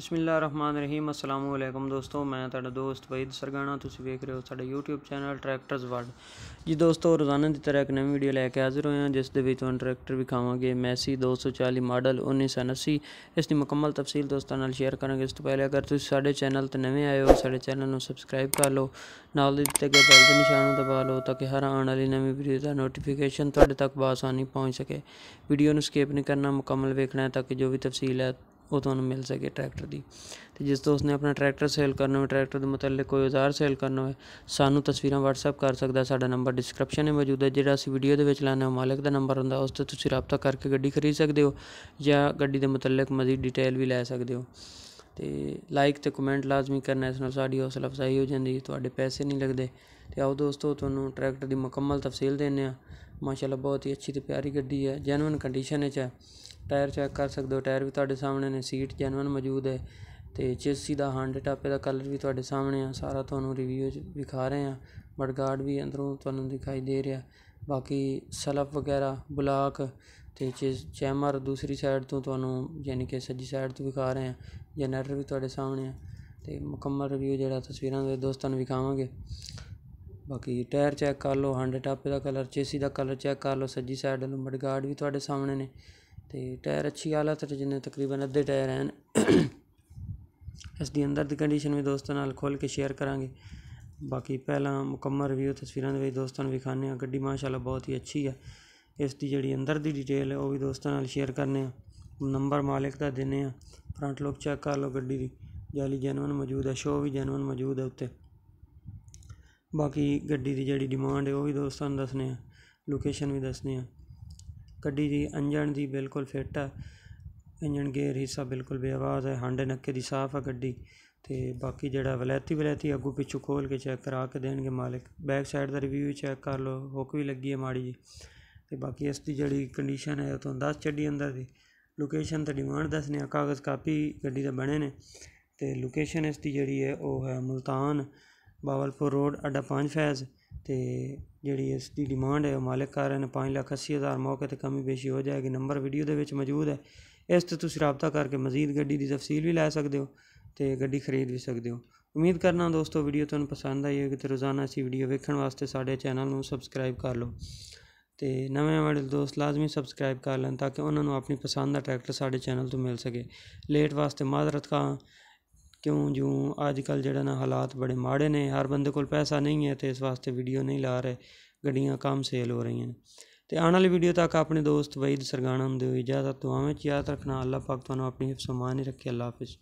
ਰਹੀਮ ਅਸਲਾਮੁ ਅਲੈਕਮ ਦੋਸਤੋ ਮੈਂ ਤੁਹਾਡਾ ਦੋਸਤ ਵੈਦ ਸਰਗਾਣਾ ਤੁਸੀਂ ਵੇਖ ਰਹੇ ਹੋ ਸਾਡਾ YouTube ਚੈਨਲ ਟਰੈਕਟਰਸ ਵਰਲਡ ਜੀ ਦੋਸਤੋ ਰੋਜ਼ਾਨਾ ਦੀ ਤਰ੍ਹਾਂ ਇੱਕ ਨਵੀਂ ਵੀਡੀਓ ਲੈ ਕੇ ਹਾਜ਼ਰ ਹੋਏ ਹਾਂ ਜਿਸ ਦੇ ਵਿੱਚ ਤੁਹਾਨੂੰ ਟਰੈਕਟਰ ਵਿਖਾਵਾਂਗੇ ਮੈਸੀ 240 ਮਾਡਲ 1980 ਇਸ ਦੀ ਮੁਕੰਮਲ ਤਫਸੀਲ ਦੋਸਤਾਂ ਨਾਲ ਸ਼ੇਅਰ ਕਰਾਂਗੇ ਇਸ ਤੋਂ ਪਹਿਲੇ ਅਗਰ ਤੁਸੀਂ ਸਾਡੇ ਚੈਨਲ ਤੇ ਨਵੇਂ ਆਏ ਹੋ ਸਾਡੇ ਚੈਨਲ ਨੂੰ ਸਬਸਕ੍ਰਾਈਬ ਕਰ ਲਓ ਨਾਲ ਦੇ ਦਿੱਤੇ ਗਏ ਬੈਲ ਦੇ ਨਿਸ਼ਾਨ ਨੂੰ ਦਬਾ ਲਓ ਤਾਂ ਕਿ ਹਰ ਆਉਣ ਵਾਲੀ ਨਵੀਂ ਵੀਡੀਓ ਦਾ ਨੋਟੀਫਿਕੇਸ਼ਨ ਤੁਹਾਡੇ ਤੱਕ ਬਾਸਾਨੀ ਪਹੁੰਚ ਸਕੇ ਵੀਡੀਓ ਨੂੰ ਸਕਿਪ ਨਹੀਂ ਕਰਨਾ ਮੁਕੰਮਲ ਵੇਖਣਾ ਹੈ ਤਾਂ ਕਿ ਜੋ ਵੀ ਤਫਸੀਲ ਹੈ ਉਹ ਤੁਹਾਨੂੰ ਮਿਲ ਸਕੇ ਟਰੈਕਟਰ ਦੀ ਤੇ ਜਿਸ ਦੋਸਤ ਨੇ ਆਪਣਾ ਟਰੈਕਟਰ ਸੇਲ ਕਰਨਾ ਹੋਵੇ ਟਰੈਕਟਰ ਦੇ ਮੁਤਲਕ ਕੋਈ ਔਜ਼ਾਰ ਸੇਲ ਕਰਨਾ ਹੋਵੇ ਸਾਨੂੰ ਤਸਵੀਰਾਂ WhatsApp ਕਰ ਸਕਦਾ ਸਾਡਾ ਨੰਬਰ ਡਿਸਕ੍ਰਿਪਸ਼ਨ ਵਿੱਚ ਮੌਜੂਦ ਹੈ ਜਿਹੜਾ ਅਸੀਂ ਵੀਡੀਓ ਦੇ ਵਿੱਚ ਲਾਣਾ ਹੈ ਮਾਲਕ ਦਾ ਨੰਬਰ ਹੁੰਦਾ ਉਸ ਤੋਂ ਤੁਸੀਂ ਰਾਬਤਾ ਕਰਕੇ ਗੱਡੀ ਖਰੀਦ ਸਕਦੇ ਹੋ ਜਾਂ ਗੱਡੀ ਦੇ ਮੁਤਲਕ ਮਜ਼ੀਦ ਡਿਟੇਲ ਵੀ ਲੈ ਸਕਦੇ ਹੋ ਤੇ ਲਾਈਕ ਤੇ ਕਮੈਂਟ ਲਾਜ਼ਮੀ ਕਰਨਾ ਇਸ ਨਾਲ ਸਾਡੀ ਹੌਸਲਾ ਅਫਜ਼ਾਈ ਹੋ ਜਾਂਦੀ ਹੈ ਤੁਹਾਡੇ ਪੈਸੇ ਨਹੀਂ ਲੱਗਦੇ ਤੇ ਆਓ ਦੋਸਤੋ ਤੁਹਾਨੂੰ ਟਰੈਕਟਰ ਦੀ ਮੁਕੰਮਲ ਤਫਸੀਲ ਦਿੰਨੇ ਆ ਮਾਸ਼ਾਅੱਲਾ ਬਹੁਤ ਹੀ ਅੱਛੀ ਤੇ ਪਿਆਰੀ ਗੱਡੀ ਹੈ ਜੈਨੂਇਨ ਕੰਡੀਸ਼ਨ ਵਿੱਚ ਹੈ ਟਾਇਰ ਚੈੱਕ ਕਰ ਸਕਦੇ ਹੋ ਟਾਇਰ ਵੀ ਤੁਹਾਡੇ ਸਾਹਮਣੇ ਨੇ ਸੀਟ ਜੈਨੂਇਨ ਮੌਜੂਦ ਹੈ ਤੇ ਚੇਸੀ ਦਾ ਹੰਡ ਟਾਪੇ ਦਾ ਕਲਰ ਵੀ ਤੁਹਾਡੇ ਸਾਹਮਣੇ ਆ ਸਾਰਾ ਤੁਹਾਨੂੰ ਰਿਵਿਊ 'ਚ ਵਿਖਾ ਰਹੇ ਆ ਬਟ ਗਾਰਡ ਵੀ ਅੰਦਰੋਂ ਤੁਹਾਨੂੰ ਦਿਖਾਈ ਦੇ ਰਿਹਾ ਬਾਕੀ ਸਲਫ ਵਗੈਰਾ ਬਲਾਕ ਤੇ ਚੈਮਰ ਦੂਸਰੀ ਸਾਈਡ ਤੋਂ ਤੁਹਾਨੂੰ ਯਾਨੀ ਕਿ ਸੱਜੀ ਸਾਈਡ ਤੋਂ ਵਿਖਾ ਰਹੇ ਆ ਜਨਰੇਟਰ ਵੀ ਤੁਹਾਡੇ ਸਾਹਮਣੇ ਆ ਤੇ ਮੁਕੰਮਲ ਰਿਵਿਊ ਜਿਹੜਾ ਤਸਵੀਰਾਂ ਦੇ ਦੋਸਤਾਂ ਨੂੰ ਵਿਖਾਵਾਂਗੇ ਬਾਕੀ ਟਾਇਰ ਚੈੱਕ ਕਰ ਲਓ ਹੰਡ ਟਾਪੇ ਦਾ ਕਲਰ ਚੇਸੀ ਦਾ ਕਲਰ ਚੈੱਕ ਕਰ ਲਓ ਸੱਜੀ ਸਾਈਡ ਨੂੰ ਮਡਗਾਰਡ ਵੀ ਤੁਹਾਡੇ ਸਾਹਮਣੇ ਨੇ ਤੇ ਟਾਇਰ ਅੱਛੀ ਹਾਲਤ ਤੇ ਜਿੰਨੇ ਤਕਰੀਬਨ ਅੱਧੇ ਟਾਇਰ ਹਨ ਇਸ ਦੀ ਅੰਦਰ ਦੀ ਕੰਡੀਸ਼ਨ ਵੀ ਦੋਸਤਾਂ ਨਾਲ ਖੋਲ ਕੇ ਸ਼ੇਅਰ ਕਰਾਂਗੇ ਬਾਕੀ ਪਹਿਲਾਂ ਮੁਕੰਮਲ ਰਿਵਿਊ ਤਸਵੀਰਾਂ ਦੇ ਵਿੱਚ ਦੋਸਤਾਂ ਨੂੰ ਵਿਖਾਣੇ ਆ ਗੱਡੀ ਮਾਸ਼ਾਅੱਲਾ ਬਹੁਤ ਹੀ ਅੱਛੀ ਹੈ ਇਸ ਦੀ ਜਿਹੜੀ ਅੰਦਰ ਦੀ ਡਿਟੇਲ ਹੈ ਉਹ ਵੀ ਦੋਸਤਾਂ ਨਾਲ ਸ਼ੇਅਰ ਕਰਨੇ ਆ ਨੰਬਰ ਮਾਲਕ ਦਾ ਦਿੰਨੇ ਆ ਫਰੰਟ ਲੁੱਕ ਚੈੱਕ ਕਰ ਲਓ ਗੱਡੀ ਦੀ ਜਾਲੀ ਜੈਨੂਨ ਮੌਜੂਦ ਹੈ ਸ਼ੋ ਵੀ ਜੈਨੂਨ ਮੌਜੂਦ ਹੈ ਉੱਤੇ ਬਾਕੀ ਗੱਡੀ ਦੀ ਜਿਹੜੀ ਡਿਮਾਂਡ ਹੈ ਉਹ ਵੀ ਦੋਸਤਾਂ ਨੂੰ ਦੱਸਨੇ ਆ ਲੋਕੇਸ਼ਨ ਵੀ ਦੱਸਨੇ ਆ ਗੱਡੀ ਦੀ ਇੰਜਣ ਦੀ ਬਿਲਕੁਲ ਫਿੱਟ ਹੈ ਇੰਜਣ ਗੇਅਰ ਹਿੱਸਾ ਬਿਲਕੁਲ ਬੇਆਵਾਜ਼ ਹੈ ਹੰਡ ਨੱਕੇ ਦੀ ਸਾਫ਼ ਹੈ ਗੱਡੀ ਤੇ ਬਾਕੀ ਜਿਹੜਾ ਵਲੈਤੀ ਵਲੈਤੀ ਅੱਗੂ ਪਿੱਛੂ ਖੋਲ ਕੇ ਚੈੱਕ ਕਰਾ ਕੇ ਦੇਣਗੇ ਮਾਲਕ ਬੈਕ ਸਾਈਡ ਦਾ ਰਿਵਿਊ ਚੈੱਕ ਕਰ ਲਓ ਹੁੱਕ ਵੀ ਲੱਗੀ ਹੈ ਮਾੜੀ ਜੀ ਤੇ ਬਾਕੀ ਇਸ ਦੀ ਜਿਹੜੀ ਕੰਡੀਸ਼ਨ ਹੈ ਉਹ ਤੁਹਾਨੂੰ ਦੱਸ ਚੱਡੀ ਅੰਦਰ ਦੀ ਲੋਕੇਸ਼ਨ ਤੇ ਡਿਮਾਂਡ ਦੱਸਨੇ ਆ ਕਾਗਜ਼ ਕਾਪੀ ਗੱਡੀ ਦਾ ਬਣੇ ਨੇ ਤੇ ਲੋਕੇਸ਼ਨ ਇਸ ਦੀ ਜਿਹੜੀ ਹੈ ਉਹ ਹੈ ਮਲਤਾਨ ਬਾਵਲਪੁਰ ਰੋਡ ਅੱਡਾ 5 ਫੈਜ਼ ਤੇ ਜਿਹੜੀ ਇਸ ਦੀ ਡਿਮਾਂਡ ਹੈ ਉਹ ਮਾਲਕ ਕਰ ਰਹੇ ਨੇ 5 ਲੱਖ 80 ਹਜ਼ਾਰ ਮੌਕੇ ਤੇ ਕਮੀ ਬੇਸ਼ੀ ਹੋ ਜਾਏਗੀ ਨੰਬਰ ਵੀਡੀਓ ਦੇ ਵਿੱਚ ਮੌਜੂਦ ਹੈ ਇਸ ਤੇ ਤੁਸੀਂ رابطہ ਕਰਕੇ ਮਜ਼ੀਦ ਗੱਡੀ ਦੀ ਤਫਸੀਲ ਵੀ ਲੈ ਸਕਦੇ ਹੋ ਤੇ ਗੱਡੀ ਖਰੀਦ ਵੀ ਸਕਦੇ ਹੋ ਉਮੀਦ ਕਰਨਾ ਦੋਸਤੋ ਵੀਡੀਓ ਤੁਹਾਨੂੰ ਪਸੰਦ ਆਈ ਹੋਵੇ ਤੇ ਰੋਜ਼ਾਨਾ ਅਸੀਂ ਵੀਡੀਓ ਵੇਖਣ ਵਾਸਤੇ ਸਾਡੇ ਚੈਨਲ ਨੂੰ ਸਬਸਕ੍ਰਾਈਬ ਕਰ ਲਓ ਤੇ ਨਵੇਂ ਵਾਲੇ ਦੋਸਤ ਲਾਜ਼ਮੀ ਸਬਸਕ੍ਰਾਈਬ ਕਰ ਲੈਣ ਤਾਂ ਕਿ ਉਹਨਾਂ ਨੂੰ ਆਪਣੀ ਪਸੰਦ ਦਾ ਟਰੈਕਟਰ ਸਾਡੇ ਚੈਨਲ ਤੋਂ ਮਿਲ ਸਕੇ ਲੇਟ ਵਾਸਤੇ ਮਾਜ਼ਰਤ ਖਾਂ ਕਿਉਂ ਜੋ ਅੱਜ ਕੱਲ ਜਿਹੜਾ ਨਾ ਹਾਲਾਤ ਬੜੇ ਮਾੜੇ ਨੇ ਹਰ ਬੰਦੇ ਕੋਲ ਪੈਸਾ ਨਹੀਂ ਹੈ ਤੇ ਇਸ ਵਾਸਤੇ ਵੀਡੀਓ ਨਹੀਂ ਲਾ ਰਹੇ ਗੱਡੀਆਂ ਕਮ ਸੇਲ ਹੋ ਰਹੀਆਂ ਨੇ ਤੇ ਆਉਣ ਵਾਲੀ ਵੀਡੀਓ ਤੱਕ ਆਪਣੇ ਦੋਸਤ ਵਈਦ ਸਰਗਾਣਾ ਨੂੰ ਦਿਓ ਇਜਾਜ਼ਤ ਦੁਆਵਾਂ ਵਿੱਚ ਯਾਦ ਰੱਖਣਾ ਅੱਲਾਹ ਪਾਕ ਤੁਹਾਨੂੰ ਆਪਣੀ ਹਿਫਜ਼ ਰੱਖੇ ਅੱਲਾਹ ਹਾਫਿਜ਼